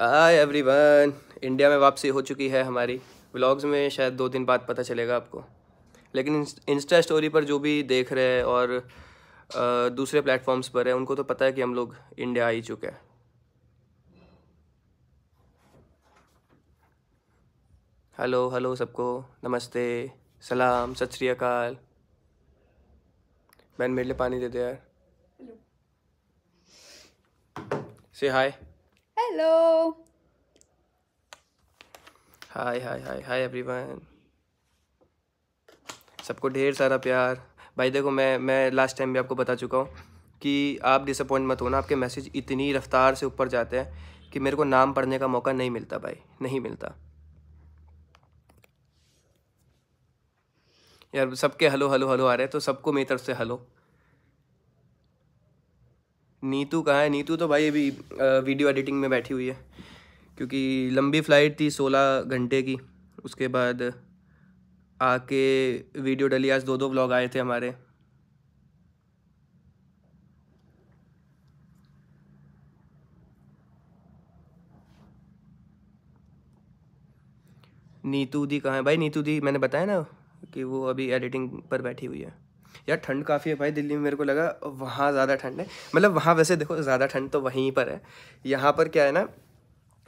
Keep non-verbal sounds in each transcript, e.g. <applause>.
Hi everyone India में वापसी हो चुकी है हमारी व्लॉग्स में शायद दो दिन बाद पता चलेगा आपको लेकिन इंस्टा स्टोरी पर जो भी देख रहे हैं और दूसरे प्लेटफॉर्म्स पर है उनको तो पता है कि हम लोग इंडिया आ ही चुके हैं हेलो हेलो सबको नमस्ते सलाम सत श्री अकाल मेरे लिए पानी दे दे यार से हाय हेलो हाय हाय हाय हाय एवरीवन सबको ढेर सारा प्यार भाई देखो मैं मैं लास्ट टाइम भी आपको बता चुका हूँ कि आप डिसअपॉइंट मत होना आपके मैसेज इतनी रफ्तार से ऊपर जाते हैं कि मेरे को नाम पढ़ने का मौका नहीं मिलता भाई नहीं मिलता यार सबके हेलो हेलो हेलो आ रहे हैं तो सबको मेरी तरफ से हेलो नीतू कहाँ है नीतू तो भाई अभी वीडियो एडिटिंग में बैठी हुई है क्योंकि लंबी फ़्लाइट थी सोलह घंटे की उसके बाद आके वीडियो डली आज दो दो ब्लॉग आए थे हमारे नीतू दी कहाँ है भाई नीतू दी मैंने बताया ना कि वो अभी एडिटिंग पर बैठी हुई है यार ठंड काफ़ी है भाई दिल्ली में मेरे को लगा वहाँ ज़्यादा ठंड है मतलब वहाँ वैसे देखो ज़्यादा ठंड तो वहीं पर है यहाँ पर क्या है ना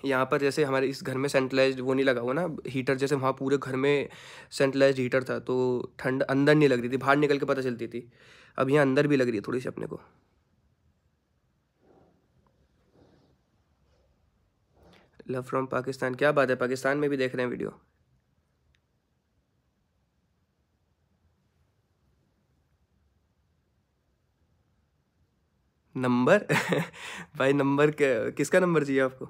यहाँ पर जैसे हमारे इस घर में सेंट्रलाइज वो नहीं लगा हुआ ना हीटर जैसे वहाँ पूरे घर में सेंट्रलाइज हीटर था तो ठंड अंदर नहीं लग रही थी बाहर निकल के पता चलती थी अब यहाँ अंदर भी लग रही है थोड़ी सी अपने को लव फ्रॉम पाकिस्तान क्या बात है पाकिस्तान में भी देख रहे हैं वीडियो नंबर <laughs> भाई नंबर किसका नंबर चाहिए आपको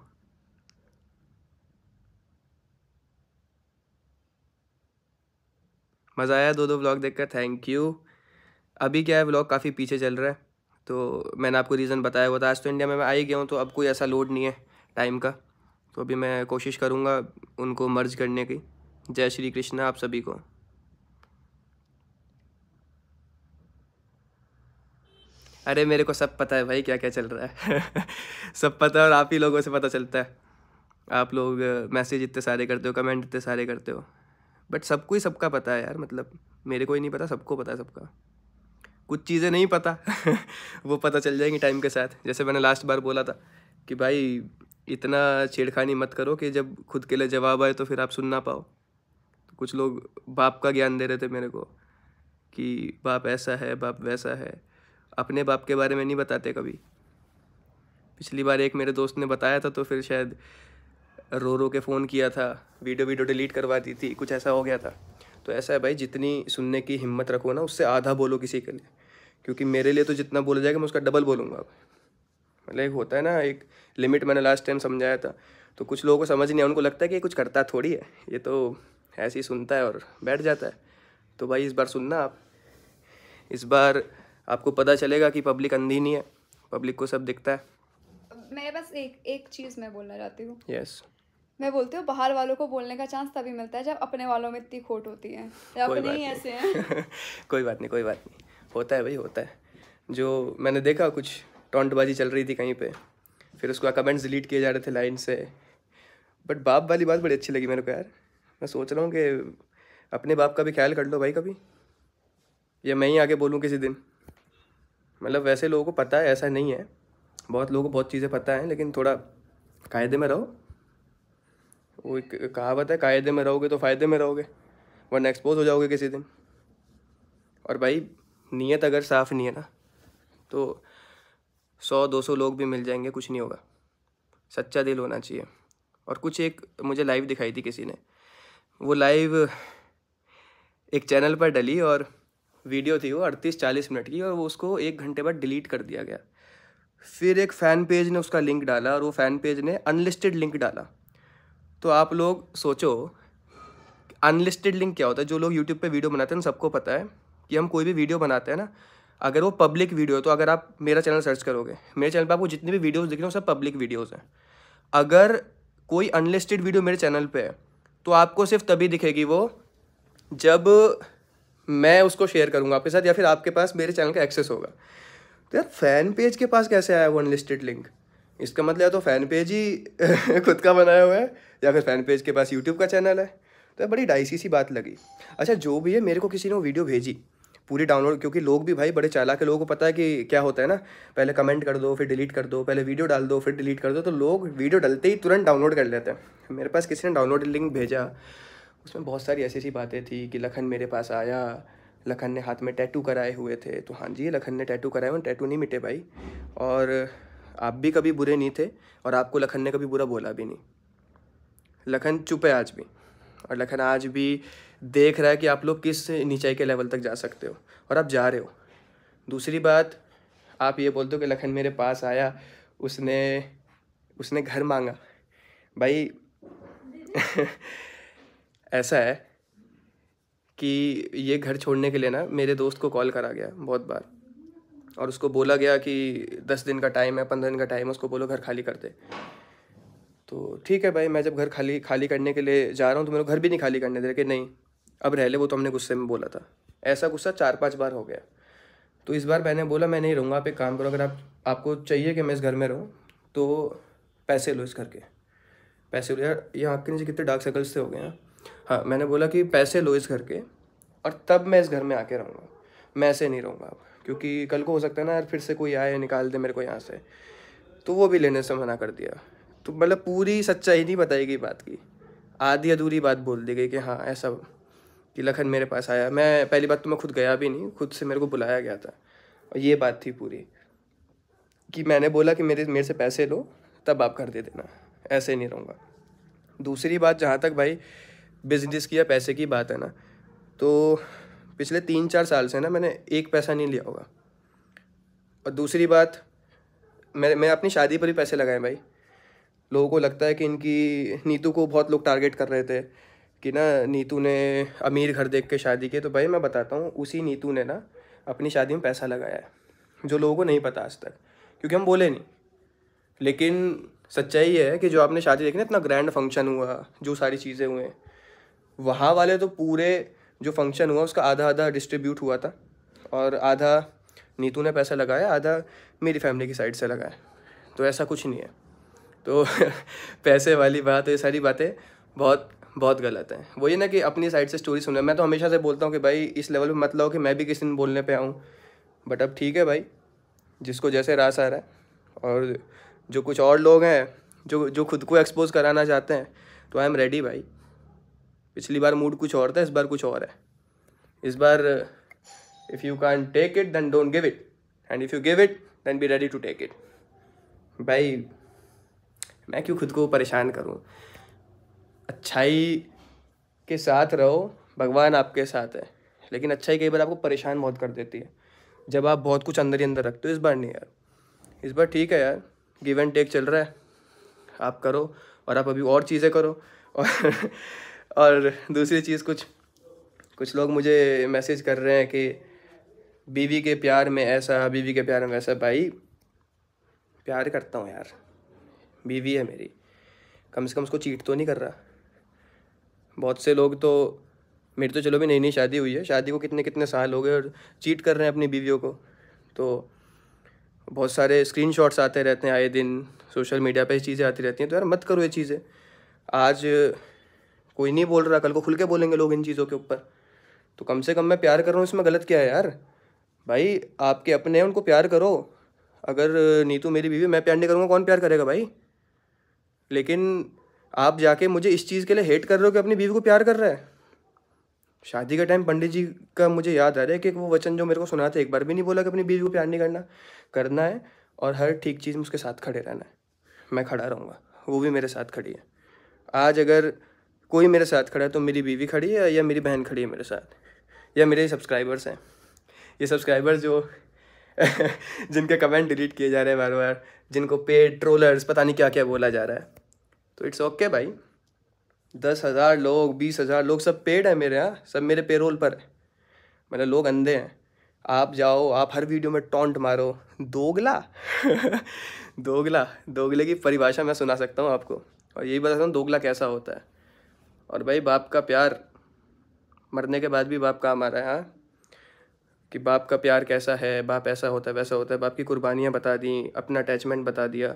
मज़ा आया दो दो ब्लॉग देखकर थैंक यू अभी क्या है ब्लॉग काफ़ी पीछे चल रहा है तो मैंने आपको रीज़न बताया हुआ था आज तो इंडिया में मैं आ ही गया हूँ तो अब कोई ऐसा लोड नहीं है टाइम का तो अभी मैं कोशिश करूँगा उनको मर्ज करने की जय श्री कृष्णा आप सभी को अरे मेरे को सब पता है भाई क्या क्या चल रहा है <laughs> सब पता है और आप ही लोगों से पता चलता है आप लोग मैसेज इतने सारे करते हो कमेंट इतने सारे करते हो बट सबको ही सबका पता है यार मतलब मेरे को ही नहीं पता सबको पता है सबका कुछ चीज़ें नहीं पता <laughs> वो पता चल जाएंगी टाइम के साथ जैसे मैंने लास्ट बार बोला था कि भाई इतना छेड़खानी मत करो कि जब खुद के लिए जवाब आए तो फिर आप सुन ना पाओ तो कुछ लोग बाप का ज्ञान दे रहे थे मेरे को कि बाप ऐसा है बाप वैसा है अपने बाप के बारे में नहीं बताते कभी पिछली बार एक मेरे दोस्त ने बताया था तो फिर शायद रो रो के फ़ोन किया था वीडियो वीडियो डिलीट करवा दी थी कुछ ऐसा हो गया था तो ऐसा है भाई जितनी सुनने की हिम्मत रखो ना उससे आधा बोलो किसी के लिए क्योंकि मेरे लिए तो जितना बोला जाएगा मैं उसका डबल बोलूँगा मतलब एक होता है ना एक लिमिट मैंने लास्ट टाइम समझाया था तो कुछ लोगों को समझ नहीं आया उनको लगता है कि ये कुछ करता थोड़ी है ये तो ऐसे ही सुनता है और बैठ जाता है तो भाई इस बार सुनना आप इस बार आपको पता चलेगा कि पब्लिक अंधी नहीं है पब्लिक को सब दिखता है मैं बस एक एक चीज़ मैं बोलना चाहती हूँ यस yes. मैं बोलती हूँ बाहर वालों को बोलने का चांस तभी मिलता है जब अपने वालों में इतनी खोट होती है ऐसे <laughs> कोई बात नहीं कोई बात नहीं होता है भाई होता है जो मैंने देखा कुछ टोंटबाजी चल रही थी कहीं पे फिर उसका कमेंट्स डिलीट किए जा रहे थे लाइन से बट बाप वाली बात बड़ी अच्छी लगी मेरे को यार मैं सोच रहा हूँ कि अपने बाप का भी ख्याल कर लो भाई कभी या मैं ही आगे बोलूँ किसी दिन मतलब वैसे लोगों को पता है ऐसा नहीं है बहुत लोगों को बहुत चीज़ें पता हैं लेकिन थोड़ा कायदे में रहो वो एक कहावत है कायदे में रहोगे तो फ़ायदे में रहोगे वरना एक्सपोज हो जाओगे किसी दिन और भाई नीयत अगर साफ़ नहीं है ना तो सौ दो सौ लोग भी मिल जाएंगे कुछ नहीं होगा सच्चा दिल होना चाहिए और कुछ एक मुझे लाइव दिखाई थी किसी ने वो लाइव एक चैनल पर डली और वीडियो थी वो अड़तीस चालीस मिनट की और वो उसको एक घंटे बाद डिलीट कर दिया गया फिर एक फ़ैन पेज ने उसका लिंक डाला और वो फ़ैन पेज ने अनलिस्टेड लिंक डाला तो आप लोग सोचो अनलिस्टेड लिंक क्या होता है जो लोग यूट्यूब पे वीडियो बनाते हैं सबको पता है कि हम कोई भी वीडियो बनाते हैं ना अगर वो पब्लिक वीडियो है तो अगर आप मेरा चैनल सर्च करोगे मेरे चैनल पर आपको जितनी भी वीडियोज़ दिख रहे हैं सब पब्लिक वीडियोज़ हैं अगर कोई अनलिस्टेड वीडियो मेरे चैनल पर है तो आपको सिर्फ तभी दिखेगी वो जब मैं उसको शेयर करूँगा आपके साथ या फिर आपके पास मेरे चैनल का एक्सेस होगा तो यार फैन पेज के पास कैसे आया वो अनलिस्टेड लिंक इसका मतलब तो फैन पेज ही <laughs> खुद का बनाया हुआ है या फिर फैन पेज के पास यूट्यूब का चैनल है तो बड़ी डाइसी सी बात लगी अच्छा जो भी है मेरे को किसी ने वीडियो भेजी पूरी डाउनलोड क्योंकि लोग भी भाई बड़े चालाक के लोगों को पता है कि क्या होता है ना पहले कमेंट कर दो फिर डिलीट कर दो पहले वीडियो डाल दो फिर डिलीट कर दो तो लोग वीडियो डालते ही तुरंत डाउनलोड कर लेते हैं मेरे पास किसी ने डाउनलोड लिंक भेजा उसमें बहुत सारी ऐसी ऐसी बातें थी कि लखन मेरे पास आया लखन ने हाथ में टैटू कराए हुए थे तो हाँ जी लखन ने टैटू कराए हुए टैटू नहीं मिटे भाई और आप भी कभी बुरे नहीं थे और आपको लखन ने कभी बुरा बोला भी नहीं लखन चुप है आज भी और लखन आज भी देख रहा है कि आप लोग किस नीचाई के लेवल तक जा सकते हो और आप जा रहे हो दूसरी बात आप ये बोलते हो कि लखन मेरे पास आया उसने उसने घर मांगा भाई ऐसा है कि ये घर छोड़ने के लिए ना मेरे दोस्त को कॉल करा गया बहुत बार और उसको बोला गया कि दस दिन का टाइम है पंद्रह दिन का टाइम है उसको बोलो घर खाली कर दे तो ठीक है भाई मैं जब घर खाली खाली करने के लिए जा रहा हूँ तो मेरे घर भी नहीं खाली करने दे कि नहीं अब रह ले वो तो हमने गुस्से में बोला था ऐसा गुस्सा चार पाँच बार हो गया तो इस बार मैंने बोला मैं नहीं रहूँगा आप एक काम करो अगर आप आपको चाहिए कि मैं इस घर में रहूँ तो पैसे लो इस घर के पैसे लो यार ये आपके नीचे कितने डार्क सर्कल्स से हो गए हैं हाँ मैंने बोला कि पैसे लो इस घर के और तब मैं इस घर में आके रहूँगा मैं ऐसे नहीं रहूँगा अब क्योंकि कल को हो सकता है ना यार फिर से कोई आए निकाल दे मेरे को यहाँ से तो वो भी लेने से मना कर दिया तो मतलब पूरी सच्चाई नहीं बताई गई बात की आधी अधूरी बात बोल दी गई कि हाँ ऐसा कि लखन मेरे पास आया मैं पहली बात तो मैं खुद गया भी नहीं खुद से मेरे को बुलाया गया था और ये बात थी पूरी कि मैंने बोला कि मेरे मेरे से पैसे लो तब आप कर दे देना ऐसे नहीं रहूँगा दूसरी बात जहाँ तक भाई बिजनेस की या पैसे की बात है ना तो पिछले तीन चार साल से ना मैंने एक पैसा नहीं लिया होगा और दूसरी बात मैं मैं अपनी शादी पर ही पैसे लगाए भाई लोगों को लगता है कि इनकी नीतू को बहुत लोग टारगेट कर रहे थे कि ना नीतू ने अमीर घर देख के शादी की तो भाई मैं बताता हूँ उसी नीतू ने ना अपनी शादी में पैसा लगाया है जो लोगों को नहीं पता आज तक क्योंकि हम बोले नहीं लेकिन सच्चाई है कि जो आपने शादी देखी ना इतना ग्रैंड फंक्शन हुआ जो सारी चीज़ें हुए वहाँ वाले तो पूरे जो फंक्शन हुआ उसका आधा आधा डिस्ट्रीब्यूट हुआ था और आधा नीतू ने पैसा लगाया आधा मेरी फैमिली की साइड से लगाया तो ऐसा कुछ नहीं है तो <laughs> पैसे वाली बात ये सारी बातें बहुत बहुत गलत है वो ये ना कि अपनी साइड से स्टोरी सुन मैं तो हमेशा से बोलता हूँ कि भाई इस लेवल पर मत लाओ कि मैं भी किसी दिन बोलने पर आऊँ बट अब ठीक है भाई जिसको जैसे रास आ रहा है और जो कुछ और लोग हैं जो जो खुद को एक्सपोज कराना चाहते हैं तो आई एम रेडी भाई पिछली बार मूड कुछ और था इस बार कुछ और है इस बार if you can take it then don't give it and if you give it then be ready to take it भाई मैं क्यों खुद को परेशान करूं अच्छाई के साथ रहो भगवान आपके साथ है लेकिन अच्छाई कई बार आपको परेशान बहुत कर देती है जब आप बहुत कुछ अंदर ही अंदर रखते हो इस बार नहीं यार इस बार ठीक है यार गिव एंड टेक चल रहा है आप करो और आप अभी और चीज़ें करो और <laughs> और दूसरी चीज़ कुछ कुछ लोग मुझे मैसेज कर रहे हैं कि बीवी के प्यार में ऐसा बीवी के प्यार में वैसा भाई प्यार करता हूँ यार बीवी है मेरी कम से कम उसको चीट तो नहीं कर रहा बहुत से लोग तो मेरी तो चलो भी नई नई शादी हुई है शादी को कितने कितने साल हो गए और चीट कर रहे हैं अपनी बीवियों को तो बहुत सारे स्क्रीन आते रहते हैं आए दिन सोशल मीडिया पर चीज़ें आती रहती हैं तो यार मत करो ये चीज़ें आज कोई नहीं बोल रहा कल को खुल के बोलेंगे लोग इन चीज़ों के ऊपर तो कम से कम मैं प्यार कर रहा हूँ इसमें गलत क्या है यार भाई आपके अपने हैं उनको प्यार करो अगर नीतू मेरी बीवी मैं प्यार नहीं करूँगा कौन प्यार करेगा भाई लेकिन आप जाके मुझे इस चीज़ के लिए हेट कर रहे हो कि अपनी बीवी को प्यार कर रहा है शादी के टाइम पंडित जी का मुझे याद आ रहा है कि वो वचन जो मेरे को सुना था एक बार भी नहीं बोला कि अपनी बीवी को प्यार नहीं करना करना है और हर ठीक चीज़ में उसके साथ खड़े रहना है मैं खड़ा रहूँगा वो भी मेरे साथ खड़ी है आज अगर कोई मेरे साथ खड़ा है तो मेरी बीवी खड़ी है या मेरी बहन खड़ी है मेरे साथ या मेरे सब्सक्राइबर्स हैं ये सब्सक्राइबर्स जो <laughs> जिनके कमेंट डिलीट किए जा रहे हैं बार बार जिनको पेड ट्रोलर्स पता नहीं क्या क्या बोला जा रहा है तो इट्स ओके okay भाई दस हज़ार लोग बीस हज़ार लोग सब पेड है मेरे यहाँ सब मेरे पेरोल पर मतलब लोग अंधे हैं आप जाओ आप हर वीडियो में टॉन्ट मारो दोगला <laughs> दोगला दोगले की परिभाषा मैं सुना सकता हूँ आपको और यही बता सकता हूँ दोगला कैसा होता है और भाई बाप का प्यार मरने के बाद भी बाप काम आ रहा है हाँ कि बाप का प्यार कैसा है बाप ऐसा होता है वैसा होता है बाप की कुर्बानियाँ बता दी अपना अटैचमेंट बता दिया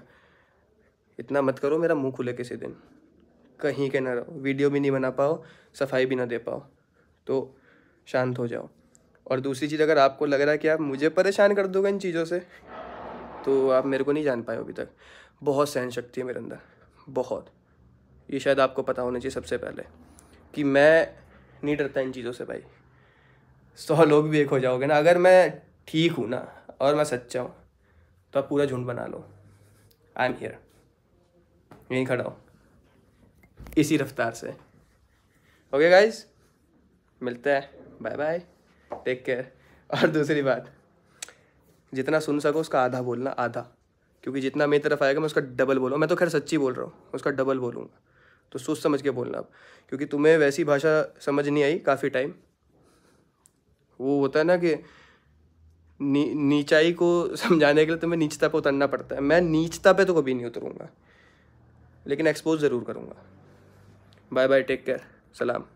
इतना मत करो मेरा मुंह खुले किसी दिन कहीं के ना रहो वीडियो भी नहीं बना पाओ सफाई भी ना दे पाओ तो शांत हो जाओ और दूसरी चीज़ अगर आपको लग रहा है कि आप मुझे परेशान कर दोगे इन चीज़ों से तो आप मेरे को नहीं जान पाए अभी तक बहुत सहन शक्ति है मेरे अंदर बहुत ये शायद आपको पता होना चाहिए सबसे पहले कि मैं नहीं डरता इन चीज़ों से भाई सौ लोग भी एक हो जाओगे ना अगर मैं ठीक हूँ ना और मैं सच्चा हूँ तो आप पूरा झुंड बना लो आई एम हियर यहीं खड़ा हूँ इसी रफ्तार से ओके गाइज मिलते हैं बाय बाय टेक केयर और दूसरी बात जितना सुन सको उसका आधा बोलना आधा क्योंकि जितना मेरी तरफ आएगा मैं उसका डबल बोलूँ मैं तो खैर सच्ची बोल रहा हूँ उसका डबल बोलूँगा तो सोच समझ के बोलना आप क्योंकि तुम्हें वैसी भाषा समझ नहीं आई काफ़ी टाइम वो होता है ना कि नी, नीचाई को <laughs> समझाने के लिए तुम्हें नीचता पे उतरना पड़ता है मैं नीचता पे तो कभी नहीं उतरूँगा लेकिन एक्सपोज ज़रूर करूँगा बाय बाय टेक केयर सलाम